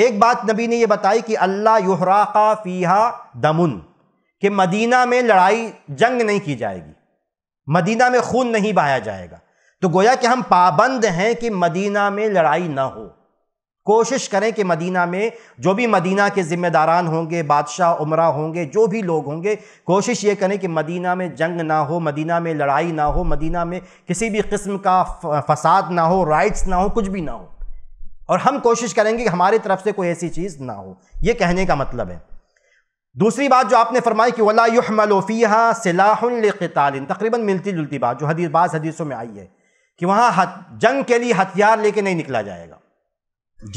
एक बात नबी ने यह बताई कि अल्लाह युहराका फ़ीहा दमुन कि मदीना में लड़ाई जंग नहीं की जाएगी मदीना में खून नहीं बहाया जाएगा तो गोया कि हम पाबंद हैं कि मदीना में लड़ाई ना हो कोशिश करें कि मदीना में जो भी मदीना के ज़िम्मेदारान होंगे बादशाह उमरा होंगे जो भी लोग होंगे कोशिश ये करें कि मदीना में जंग ना हो मदीना में लड़ाई ना हो मदीना में किसी भी किस्म का फसाद ना हो राइट्स ना हो कुछ भी ना हो और हम कोशिश करेंगे कि हमारी तरफ से कोई ऐसी चीज़ ना हो यह कहने का मतलब है दूसरी बात जो आपने फरमाई कि वला युहमलोफ़िया सिलाहतालिन तकरीबन मिलती जुलती बात जो हदीस बाज़ हदीसों में आई है कि वहां जंग के लिए हथियार लेके नहीं निकला जाएगा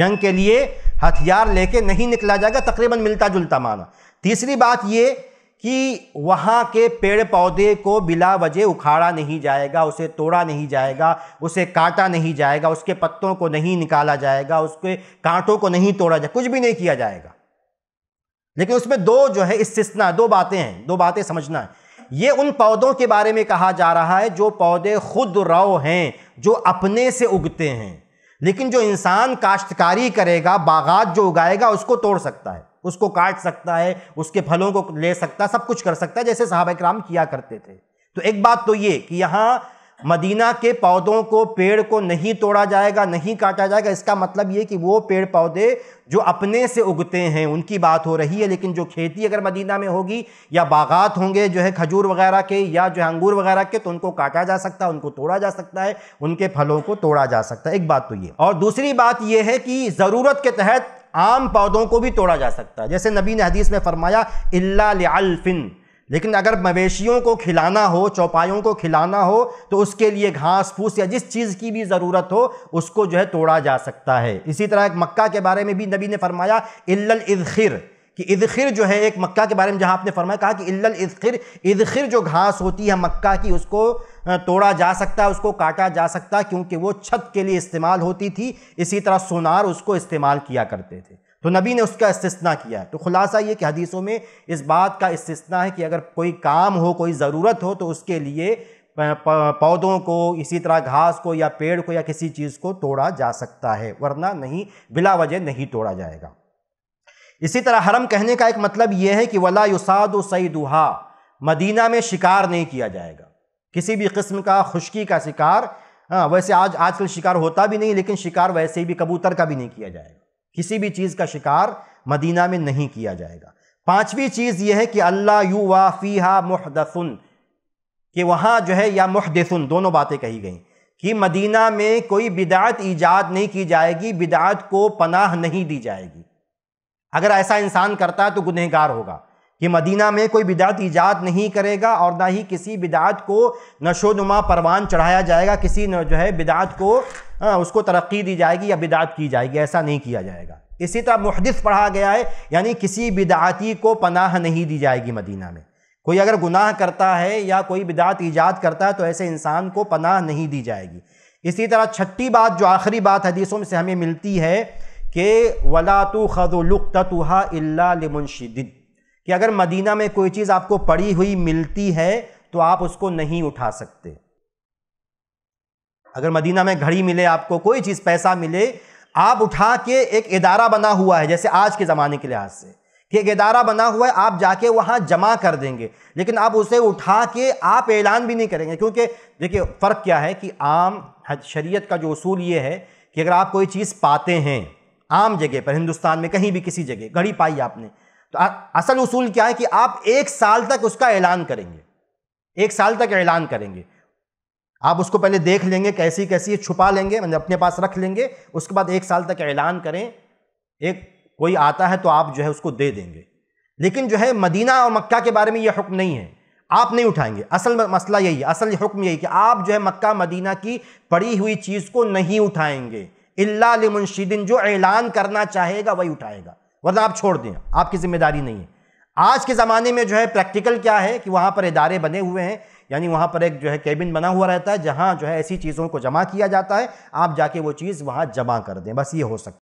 जंग के लिए हथियार लेके नहीं निकला जाएगा तकरीबन मिलता जुलता माना तीसरी बात यह कि वहाँ के पेड़ पौधे को बिला वजह उखाड़ा नहीं जाएगा उसे तोड़ा नहीं जाएगा उसे काटा नहीं जाएगा उसके पत्तों को नहीं निकाला जाएगा उसके कांटों को नहीं तोड़ा जाएगा कुछ भी नहीं किया जाएगा लेकिन उसमें दो जो है इस्तना दो बातें हैं दो बातें समझना है ये उन पौधों के बारे में कहा जा रहा है जो पौधे खुद रव हैं जो अपने से उगते हैं लेकिन जो इंसान काश्तकारी करेगा बागात जो उगाएगा उसको तोड़ सकता है उसको काट सकता है उसके फलों को ले सकता है सब कुछ कर सकता है जैसे साहब कराम किया करते थे तो एक बात तो ये कि यहाँ मदीना के पौधों को पेड़ को नहीं तोड़ा जाएगा नहीं काटा जाएगा इसका मतलब ये कि वो पेड़ पौधे जो अपने से उगते हैं उनकी बात हो रही है लेकिन जो खेती अगर मदीना में होगी या बागात होंगे जो है खजूर वगैरह के या जो है अंगूर वगैरह के तो उनको काटा जा सकता है उनको तोड़ा जा सकता है उनके फलों को तोड़ा जा सकता है एक बात तो ये और दूसरी बात यह है कि ज़रूरत के तहत आम पौधों को भी तोड़ा जा सकता है जैसे नबी ने हदीस में फरमाया इल्ला लेकिन अगर मवेशियों को खिलाना हो चौपायों को खिलाना हो तो उसके लिए घास फूस या जिस चीज़ की भी ज़रूरत हो उसको जो है तोड़ा जा सकता है इसी तरह एक मक्का के बारे में भी नबी ने फरमाया इल्ल कि इदखिर जो है एक मक्का के बारे में जहाँ आपने फरमाया कहा कि इल्ल इदखिर इदखिर जो घास होती है मक्का की उसको तोड़ा जा सकता है उसको काटा जा सकता है क्योंकि वो छत के लिए इस्तेमाल होती थी इसी तरह सोनार उसको इस्तेमाल किया करते थे तो नबी ने उसका इस्तना किया है तो खुलासा ये कि हदीसों में इस बात का इस्तना है कि अगर कोई काम हो कोई ज़रूरत हो तो उसके लिए पौधों को इसी तरह घास को या पेड़ को या किसी चीज़ को तोड़ा जा सकता है वरना नहीं बिला वजह नहीं तोड़ा जाएगा इसी तरह हरम कहने का एक मतलब यह है कि वला युसाद सईदुहा मदीना में शिकार नहीं किया जाएगा किसी भी किस्म का खुशकी का शिकार हाँ वैसे आज आजकल शिकार होता भी नहीं लेकिन शिकार वैसे भी कबूतर का भी नहीं किया जाएगा किसी भी चीज़ का शिकार मदीना में नहीं किया जाएगा पांचवी चीज़ यह है कि अल्लाह यू वाफ़ीहा मुहदसुन कि वहाँ जो है या मुहदसुन दोनों बातें कही गई कि मदीना में कोई बिदात ईजाद नहीं की जाएगी बिदात को पनाह नहीं दी जाएगी अगर ऐसा इंसान करता है तो गुनहगार होगा कि मदीना में कोई बिदात ईजाद नहीं करेगा और ना ही किसी बिदात को नशोनुमा परवान चढ़ाया जाएगा किसी जो है बिदात को आ, हाँ, उसको तरक्की दी जाएगी या बिदात की जाएगी ऐसा नहीं किया जाएगा इसी तरह मुहदस पढ़ा गया है यानी किसी बिदाती को पनाह नहीं दी जाएगी मदीना में कोई अगर गुनाह करता है या कोई बिदात ईजाद करता है तो ऐसे इंसान को पनाह नहीं दी जाएगी इसी तरह छठी बात जो आखिरी बात हदीसों में से हमें मिलती है कि वलातु तो खद कि अगर मदीना में कोई चीज़ आपको पड़ी हुई मिलती है तो आप उसको नहीं उठा सकते अगर मदीना में घड़ी मिले आपको कोई चीज़ पैसा मिले आप उठा के एक इदारा बना हुआ है जैसे आज के ज़माने के लिहाज से कि एक इदारा बना हुआ है आप जाके वहाँ जमा कर देंगे लेकिन आप उसे उठा के आप ऐलान भी नहीं करेंगे क्योंकि देखिए फ़र्क क्या है कि आम शरीयत का जो असूल ये है कि अगर आप कोई चीज़ पाते हैं आम जगह पर हिंदुस्तान में कहीं भी किसी जगह घड़ी पाई आपने तो आ, असल उसूल क्या है कि आप एक साल तक उसका ऐलान करेंगे एक साल तक ऐलान करेंगे आप उसको पहले देख लेंगे कैसी कैसी छुपा लेंगे मतलब अपने पास रख लेंगे उसके बाद एक साल तक ऐलान करें एक कोई आता है तो आप जो है उसको दे देंगे लेकिन जो है मदीना और मक्का के बारे में यह हुक्म नहीं है आप नहीं उठाएंगे असल मसला यही है असल हुक्म यही कि आप जो है मक्का मदीना की पड़ी हुई चीज़ को नहीं उठाएंगे इल्ला जो ऐलान करना चाहेगा वही उठाएगा वरना आप छोड़ दें आपकी जिम्मेदारी नहीं है आज के ज़माने में जो है प्रैक्टिकल क्या है कि वहाँ पर इदारे बने हुए हैं यानी वहाँ पर एक जो है केबिन बना हुआ रहता है जहाँ जो है ऐसी चीज़ों को जमा किया जाता है आप जाके वो चीज़ वहाँ जमा कर दें बस ये हो सकता है